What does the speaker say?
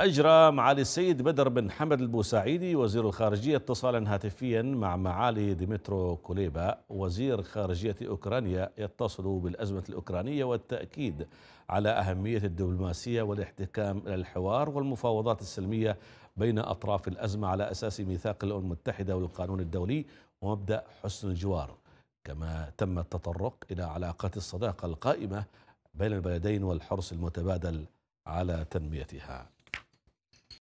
أجرى معالي السيد بدر بن حمد البوسعيدي وزير الخارجية اتصالا هاتفيا مع معالي ديمترو كوليبا وزير خارجية أوكرانيا يتصل بالأزمة الأوكرانية والتأكيد على أهمية الدبلوماسية والاحتكام إلى الحوار والمفاوضات السلمية بين أطراف الأزمة على أساس ميثاق الأمم المتحدة والقانون الدولي ومبدأ حسن الجوار كما تم التطرق إلى علاقات الصداقة القائمة بين البلدين والحرص المتبادل على تنميتها